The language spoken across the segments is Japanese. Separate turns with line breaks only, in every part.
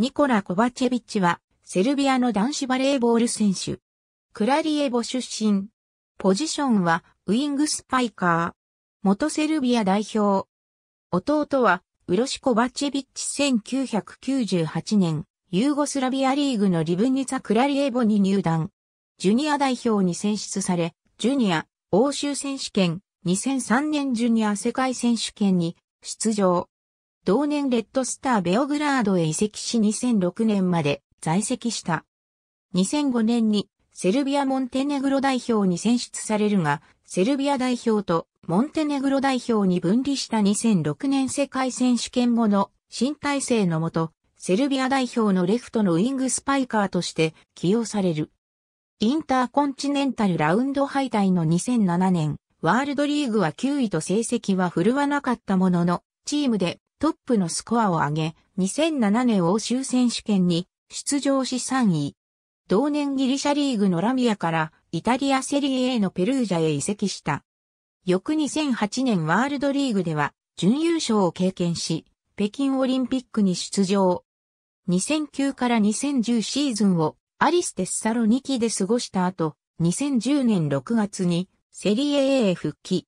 ニコラ・コバチェビッチは、セルビアの男子バレーボール選手。クラリエボ出身。ポジションは、ウィングスパイカー。元セルビア代表。弟は、ウロシコバチェビッチ1998年、ユーゴスラビアリーグのリブニツァ・クラリエボに入団。ジュニア代表に選出され、ジュニア、欧州選手権、2003年ジュニア世界選手権に出場。同年レッドスターベオグラードへ移籍し2006年まで在籍した。2005年にセルビア・モンテネグロ代表に選出されるが、セルビア代表とモンテネグロ代表に分離した2006年世界選手権後の新体制のもと、セルビア代表のレフトのウィングスパイカーとして起用される。インターコンチネンタルラウンド敗退の2007年、ワールドリーグは9位と成績は振るわなかったものの、チームでトップのスコアを上げ、2007年欧州選手権に出場し3位。同年ギリシャリーグのラミアからイタリアセリエ A のペルージャへ移籍した。翌2008年ワールドリーグでは準優勝を経験し、北京オリンピックに出場。2009から2010シーズンをアリス・テッサロニキで過ごした後、2010年6月にセリエ A へ復帰。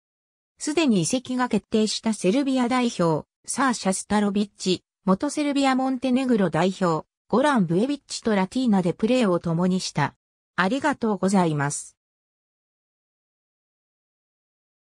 すでに移籍が決定したセルビア代表、サーシャ・スタロビッチ、元セルビア・モンテネグロ代表、ゴラン・ブエビッチとラティーナでプレーを共にした。ありがとうございます。